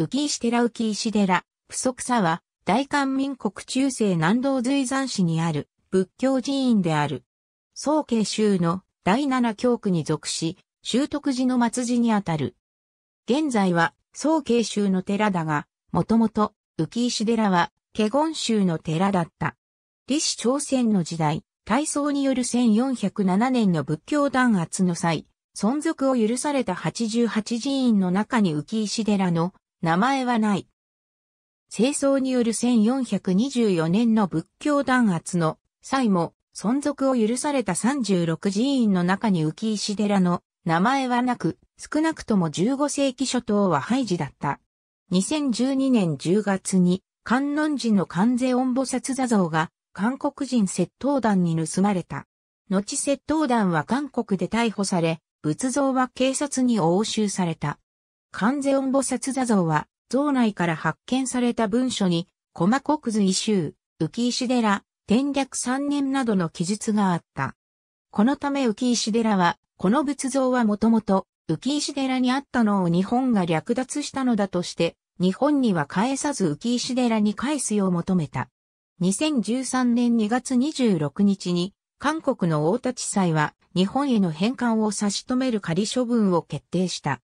浮石寺浮石寺、不足さは、大韓民国中世南道随山市にある仏教寺院である。宗慶州の第七教区に属し、修徳寺の末寺にあたる。現在は宗慶州の寺だが、もともと浮石寺は、華厳州の寺だった。李氏朝鮮の時代、大宋による1407年の仏教弾圧の際、存続を許された88寺院の中に浮石寺の名前はない。清掃による1424年の仏教弾圧の際も存続を許された36寺院の中に浮石寺の名前はなく、少なくとも15世紀初頭は廃寺だった。2012年10月に観音寺の観世音菩薩座像が韓国人窃盗団に盗まれた。後窃盗団は韓国で逮捕され、仏像は警察に押収された。関税音菩薩座像は、像内から発見された文書に、駒国図異臭、浮石寺、天略三年などの記述があった。このため浮石寺は、この仏像はもともと、浮石寺にあったのを日本が略奪したのだとして、日本には返さず浮石寺に返すよう求めた。2013年2月26日に、韓国の大田地裁は、日本への返還を差し止める仮処分を決定した。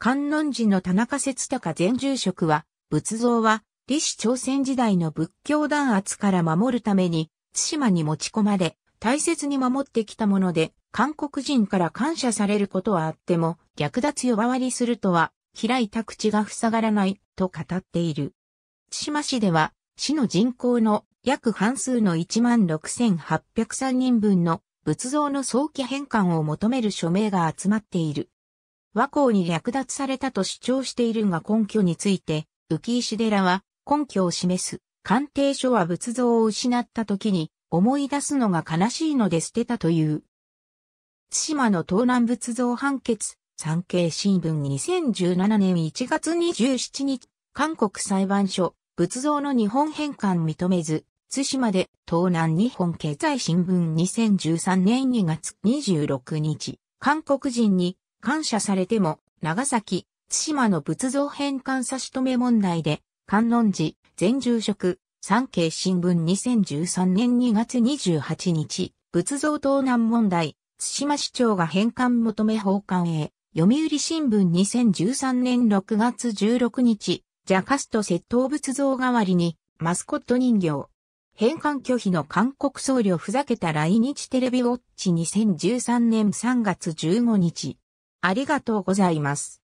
観音寺の田中節高前住職は、仏像は、李氏朝鮮時代の仏教弾圧から守るために、津島に持ち込まれ、大切に守ってきたもので、韓国人から感謝されることはあっても、略奪呼ばわりするとは、開いた口が塞がらない、と語っている。津島市では、市の人口の約半数の16,803人分の仏像の早期返還を求める署名が集まっている。和光に略奪されたと主張しているが根拠について、浮石寺は根拠を示す。鑑定書は仏像を失った時に思い出すのが悲しいので捨てたという。津島の盗難仏像判決、産経新聞2017年1月27日、韓国裁判所、仏像の日本返還認めず、津島で盗難日本経済新聞2013年2月26日、韓国人に感謝されても、長崎、津島の仏像返還差し止め問題で、観音寺、全住職、産経新聞2013年2月28日、仏像盗難問題、津島市長が返還求め奉還へ、読売新聞2013年6月16日、ジャカスト窃盗仏像代わりに、マスコット人形。返還拒否の韓国僧侶ふざけた来日テレビウォッチ2013年3月15日。ありがとうございます。